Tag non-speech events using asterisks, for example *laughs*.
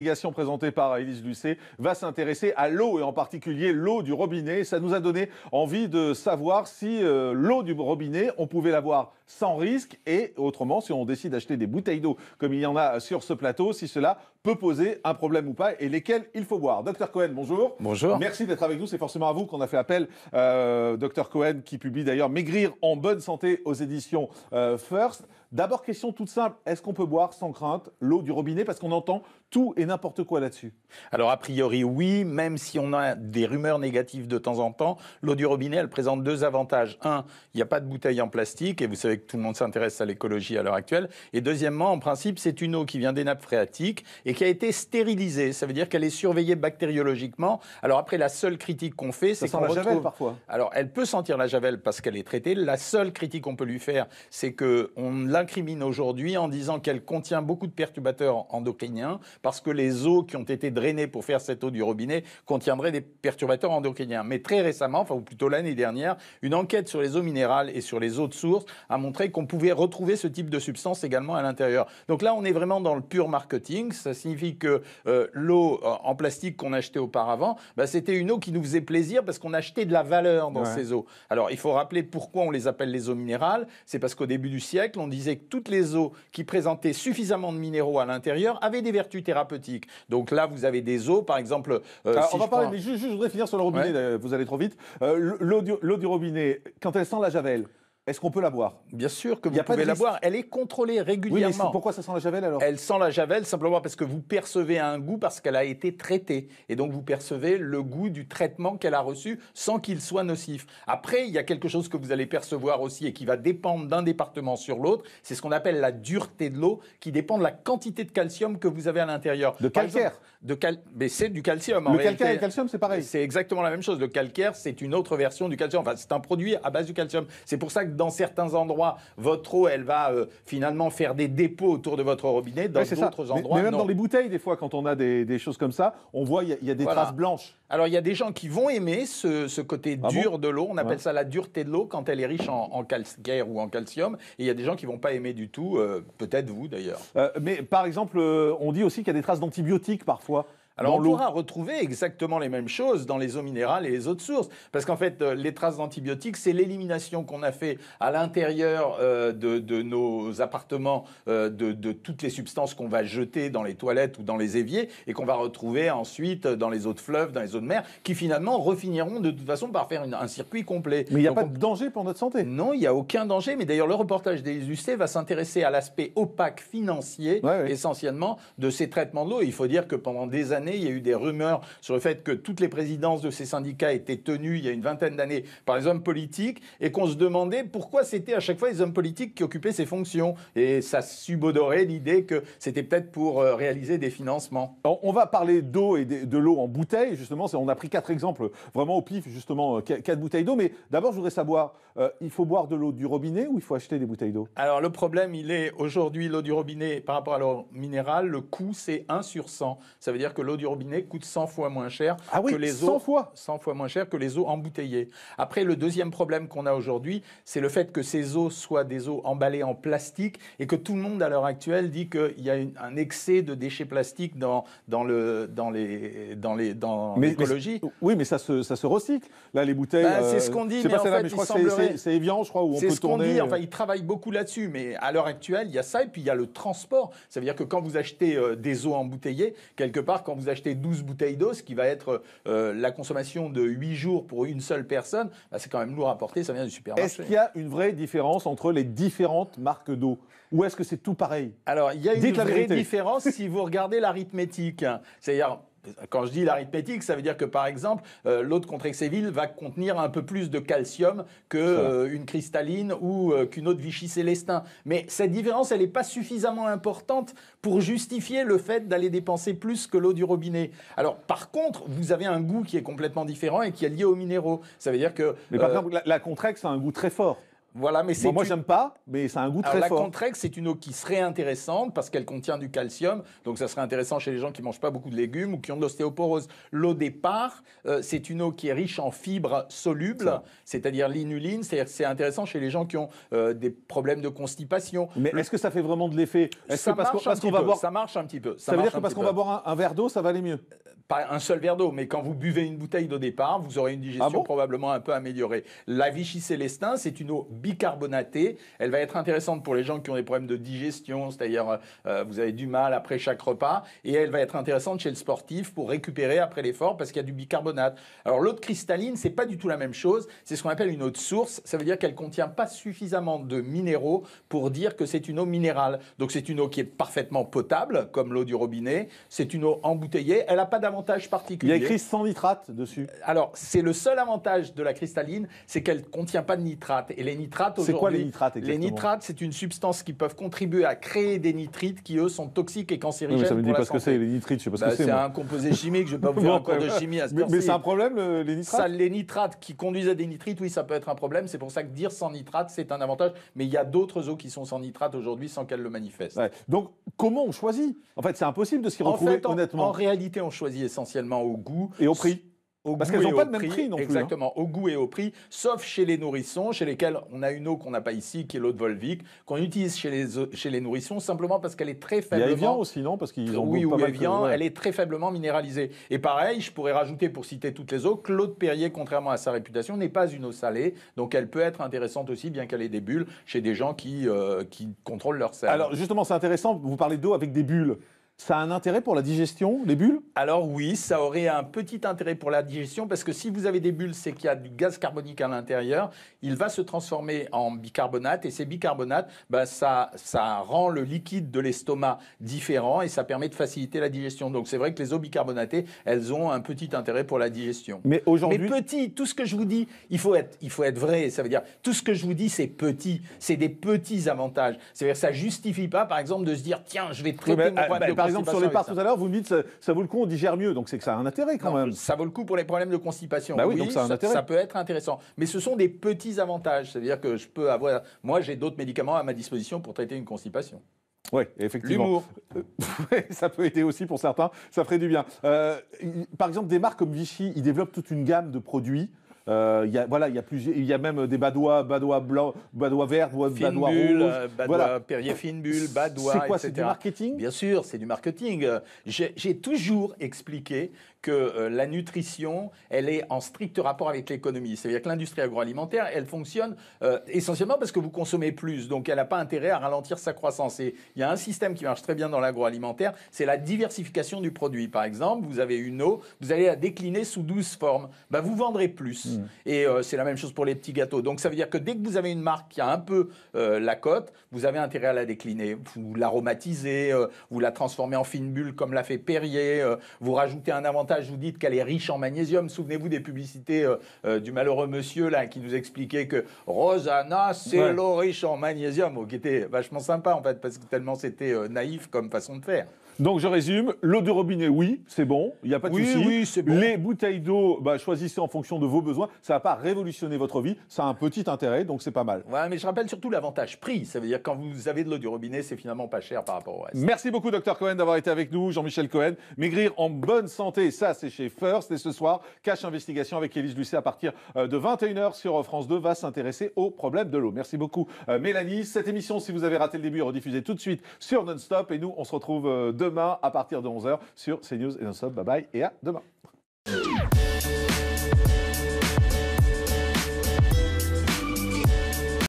délégation présentée par Élise Lucet va s'intéresser à l'eau et en particulier l'eau du robinet. Ça nous a donné envie de savoir si euh, l'eau du robinet, on pouvait l'avoir sans risque et autrement, si on décide d'acheter des bouteilles d'eau comme il y en a sur ce plateau, si cela peut poser un problème ou pas et lesquelles il faut boire. Docteur Cohen, bonjour. Bonjour. Merci d'être avec nous. C'est forcément à vous qu'on a fait appel. Euh, Dr Cohen qui publie d'ailleurs Maigrir en bonne santé aux éditions euh, First. D'abord, question toute simple, est-ce qu'on peut boire sans crainte l'eau du robinet Parce qu'on entend tout et n'importe quoi là-dessus. Alors, a priori, oui, même si on a des rumeurs négatives de temps en temps, l'eau du robinet, elle présente deux avantages. Un, il n'y a pas de bouteille en plastique, et vous savez que tout le monde s'intéresse à l'écologie à l'heure actuelle. Et deuxièmement, en principe, c'est une eau qui vient des nappes phréatiques et qui a été stérilisée. Ça veut dire qu'elle est surveillée bactériologiquement. Alors, après, la seule critique qu'on fait, c'est qu'on retrouve... parfois. Alors, elle peut sentir la javel parce qu'elle est traitée. La seule critique qu'on peut lui faire, c'est qu'on l'a l'incrimine aujourd'hui en disant qu'elle contient beaucoup de perturbateurs endocriniens parce que les eaux qui ont été drainées pour faire cette eau du robinet contiendraient des perturbateurs endocriniens. Mais très récemment, enfin ou plutôt l'année dernière, une enquête sur les eaux minérales et sur les eaux de source a montré qu'on pouvait retrouver ce type de substance également à l'intérieur. Donc là, on est vraiment dans le pur marketing. Ça signifie que euh, l'eau euh, en plastique qu'on achetait auparavant, bah, c'était une eau qui nous faisait plaisir parce qu'on achetait de la valeur dans ces eaux. Alors il faut rappeler pourquoi on les appelle les eaux minérales. C'est parce qu'au début du siècle, on disait que toutes les eaux qui présentaient suffisamment de minéraux à l'intérieur avaient des vertus thérapeutiques. Donc là, vous avez des eaux, par exemple. Euh, ah, on va parler, mais je voudrais finir sur le robinet, euh, vous allez trop vite. Euh, l'eau du, du robinet, quand elle sent la javel, est-ce qu'on peut la boire Bien sûr que vous pouvez la boire. Elle est contrôlée régulièrement. Oui, mais pourquoi ça sent la javel alors Elle sent la javel simplement parce que vous percevez un goût parce qu'elle a été traitée. Et donc vous percevez le goût du traitement qu'elle a reçu sans qu'il soit nocif. Après, il y a quelque chose que vous allez percevoir aussi et qui va dépendre d'un département sur l'autre. C'est ce qu'on appelle la dureté de l'eau qui dépend de la quantité de calcium que vous avez à l'intérieur. De calcaire de cal... Mais c'est du calcium. En le calcaire et le calcium, c'est pareil. C'est exactement la même chose. Le calcaire, c'est une autre version du calcium. Enfin, c'est un produit à base du calcium. C'est pour ça que dans certains endroits, votre eau, elle va euh, finalement faire des dépôts autour de votre robinet, dans d'autres endroits. Mais, même dans les bouteilles, des fois, quand on a des, choses comme ça, on voit, il y, a des traces blanches. Alors, il y a des gens qui vont aimer ce, côté ah dur de l'eau. On appelle ça la dureté de l'eau quand elle est riche en, en ou en calcium. Et il y a des gens qui vont pas aimer du tout, euh, peut-être vous d'ailleurs. Euh, mais par exemple, on dit aussi qu'il y a des traces d'antibiotiques parfois. Alors on pourra retrouver exactement les mêmes choses dans les eaux minérales et les eaux de source. Parce qu'en fait, euh, les traces d'antibiotiques, c'est l'élimination qu'on a fait à l'intérieur euh, de, nos appartements euh, de, toutes les substances qu'on va jeter dans les toilettes ou dans les éviers et qu'on va retrouver ensuite dans les eaux de fleuve, dans les eaux de mer, qui finalement refiniront de toute façon par faire un circuit complet. Mais il n'y a pas de danger pour notre santé Non, il n'y a aucun danger. Mais d'ailleurs, le reportage des UC va s'intéresser à l'aspect opaque financier, essentiellement, de ces traitements de l'eau. Il faut dire que pendant des années, il y a eu des rumeurs sur le fait que toutes les présidences de ces syndicats étaient tenues il y a une vingtaine d'années par les hommes politiques et qu'on se demandait pourquoi c'était à chaque fois les hommes politiques qui occupaient ces fonctions. Et ça subodorait l'idée que c'était peut-être pour euh, réaliser des financements. On va parler d'eau et de l'eau en bouteille, justement. On a pris quatre exemples vraiment au pif, justement, euh, quatre bouteilles d'eau. Mais d'abord, je voudrais savoir, euh, il faut boire de l'eau du robinet ou il faut acheter des bouteilles d'eau Alors, le problème, il est aujourd'hui, l'eau du robinet, par rapport à l'eau minérale, le coût, c'est 1 sur 100. Ça veut dire que l'eau du robinet coûte 100 ah fois moins cher que les eaux, fois 100 fois moins cher que les eaux embouteillées. Après, le deuxième problème qu'on a aujourd'hui, c'est le fait que ces eaux soient des eaux emballées en plastique et que tout le monde à l'heure actuelle dit qu'il y a un excès de déchets plastiques dans, dans, le, dans les dans les dans l'écologie. Oui, mais ça se, ça se recycle. Là, les bouteilles. Bah, c'est euh, ce qu'on dit. mais, en fait, je crois c'est je crois, où ce qu'on Dit. Enfin, euh. ils travaillent beaucoup là-dessus, mais à l'heure actuelle, il y a ça et puis il y a le transport. Ça veut dire que quand vous achetez euh, des eaux embouteillées, quelque part, quand vous acheter achetez 12 bouteilles d'eau, ce qui va être euh, la consommation de 8 jours pour une seule personne, bah, c'est quand même lourd à porter, ça vient du supermarché. Est-ce qu'il y a une vraie différence entre les différentes marques d'eau Ou est-ce que c'est tout pareil Alors, il y a une vraie différence si vous regardez l'arithmétique. C'est-à-dire, quand je dis l'arithmétique, ça veut dire que par exemple, euh, l'eau de Contrexéville va contenir un peu plus de calcium qu'une euh, cristalline ou euh, qu'une eau de Vichy-Célestin. Mais cette différence, elle n'est pas suffisamment importante pour justifier le fait d'aller dépenser plus que l'eau du robinet. Alors par contre, vous avez un goût qui est complètement différent et qui est lié aux minéraux. Ça veut dire que. Mais par exemple, la, la Contrex a un goût très fort. Voilà, mais c'est. moi, une... j'aime pas, mais c'est un goût très la La Contrex, c'est une eau qui serait intéressante parce qu'elle contient du calcium. Donc, ça serait intéressant chez les gens qui mangent pas beaucoup de légumes ou qui ont de l'ostéoporose. L'eau départ, euh, c'est une eau qui est riche en fibres solubles, c'est-à-dire l'inuline. cest intéressant chez les gens qui ont euh, des problèmes de constipation. Mais est-ce que ça fait vraiment de l'effet est que parce va boire. Ça marche un petit peu. Ça, veut dire que parce qu'on va boire un verre d'eau, ça va aller mieux pas un seul verre d'eau, mais quand vous buvez une bouteille d'eau départ, vous aurez une digestion ah probablement un peu améliorée. La Vichy Célestin, c'est une eau bicarbonatée. Elle va être intéressante pour les gens qui ont des problèmes de digestion, c'est-à-dire euh, euh, vous avez du mal après chaque repas, et elle va être intéressante chez le sportif pour récupérer après l'effort parce qu'il y a du bicarbonate. Alors l'eau cristalline, c'est pas du tout la même chose. C'est ce qu'on appelle une eau de source. Ça veut dire qu'elle contient pas suffisamment de minéraux pour dire que c'est une eau minérale. Donc c'est une eau qui est parfaitement potable, comme l'eau du robinet. C'est une eau embouteillée. Elle n'a pas d'avantage particulier. Il y a écrit sans nitrate dessus. Alors, c'est le seul avantage de la cristalline, c'est qu'elle ne contient pas de nitrate. Et les nitrates aujourd'hui. C'est quoi les nitrates Les nitrates, c'est une substance qui peuvent contribuer à créer des nitrites qui, eux, sont toxiques et cancérigènes. mais ça me dit pas ce que c'est, les nitrites, je sais pas ce bah, que c'est. C'est un composé chimique, je vais pas *laughs* vous faire un de chimie à ce Mais, mais c'est un problème, euh, les nitrates Les nitrates qui conduisent à des nitrites, oui, ça peut être un problème. C'est pour ça que dire sans nitrate, c'est un avantage. Mais il y a d'autres eaux qui sont sans nitrate aujourd'hui sans qu'elles le manifestent. Donc, comment on choisit En fait, c'est impossible de s'y retrouver, en honnêtement. En réalité, on choisit essentiellement au goût. Et au prix Parce qu'elles n'ont pas le même prix, non plus. Hein. Exactement, au goût et au prix, sauf chez les nourrissons, chez lesquels on a une eau qu'on n'a pas ici, qui est l'eau de Volvic, qu'on utilise chez les, chez les nourrissons simplement parce qu'elle est très faiblement. Il y aussi, non Parce qu'ils ont Oui, ou Evian, elle est très faiblement minéralisée. Et pareil, je pourrais rajouter, pour citer toutes les eaux, Claude Perrier, contrairement à sa réputation, n'est pas une eau salée, donc elle peut être intéressante aussi, bien qu'elle ait des bulles, chez des gens qui, euh, qui contrôlent leur sel. Alors justement, c'est intéressant, vous parlez d'eau avec des bulles. Ça a un intérêt pour la digestion, les bulles Alors oui, ça aurait un petit intérêt pour la digestion parce que si vous avez des bulles, c'est qu'il y a du gaz carbonique à l'intérieur. Il va se transformer en bicarbonate et ces bicarbonates, bah, ça, ça rend le liquide de l'estomac différent et ça permet de faciliter la digestion. Donc c'est vrai que les eaux bicarbonatées, elles ont un petit intérêt pour la digestion. Mais aujourd'hui, mais petit, tout ce que je vous dis, il faut être, il faut être vrai. Ça veut dire tout ce que je vous dis, c'est petit, c'est des petits avantages. C'est-à-dire ça justifie pas, par exemple, de se dire tiens, je vais traiter mon mon ah, problème exemple, sur les parts tout à l'heure, vous me dites ça, ça, vaut le coup, on digère mieux. Donc c'est que ça a un intérêt quand même. Ça vaut le coup pour les problèmes de constipation. Bah oui, donc ça, ça, peut être intéressant. Mais ce sont des petits avantages. C'est-à-dire que je peux avoir. Moi, j'ai d'autres médicaments à ma disposition pour traiter une constipation. Oui, effectivement. L'humour. Euh, *laughs* ça peut aider aussi pour certains, ça ferait du bien. Euh, par exemple, des marques comme Vichy, ils développent toute une gamme de produits euh, y a, voilà, il y a il y a même des badois, badois blancs, badois verts, badois rouges, euh, badois Perrier fine bulle, badois, C'est quoi, c'est du marketing Bien sûr, c'est du marketing. J'ai toujours expliqué que euh, la nutrition, elle est en strict rapport avec l'économie. C'est-à-dire que l'industrie agroalimentaire, elle fonctionne essentiellement parce que vous consommez plus, donc elle n'a pas intérêt à ralentir sa croissance. Et il y a un système qui marche très bien dans l'agroalimentaire, c'est la diversification du produit. Par exemple, vous avez une eau, vous allez la décliner sous 12 formes. Bah, vous vendrez plus. Mmh. Et euh, c'est la même chose pour les petits gâteaux. Donc ça veut dire que dès que vous avez une marque qui a un peu euh, la cote, vous avez intérêt à la décliner. Vous l'aromatisez, euh, vous la transformez en fine bulle comme l'a fait Perrier, vous rajoutez un avantage, vous dites qu'elle est riche en magnésium. Souvenez-vous des publicités du malheureux monsieur qui nous expliquait que Rosanna, c'est l'eau riche en magnésium, oh, qui était vachement sympa en fait, parce que tellement c'était naïf comme façon de faire. Donc je résume, l'eau du robinet, oui, c'est bon, il n'y a pas de souci. Les bouteilles d'eau, bah, choisissez en fonction de vos besoins. Ça va pas révolutionner votre vie, ça a un petit intérêt, donc c'est pas mal. Ouais, mais je rappelle surtout l'avantage prix. Ça veut dire quand vous avez de l'eau du robinet, c'est finalement pas cher par rapport au reste. Merci beaucoup, docteur Cohen, d'avoir été avec nous, Jean-Michel Cohen. Maigrir en bonne santé, ça c'est chez First. Et ce soir, Cash Investigation avec Élise Lucet à partir euh, de 21h sur France 2 va s'intéresser au problème de l'eau. Merci beaucoup, euh, Mélanie. Cette émission, si vous avez raté le début, est rediffusée tout de suite sur Non-Stop. Et nous, on se retrouve euh, demain demain à partir de 11h sur CNews et non Bye bye et à demain.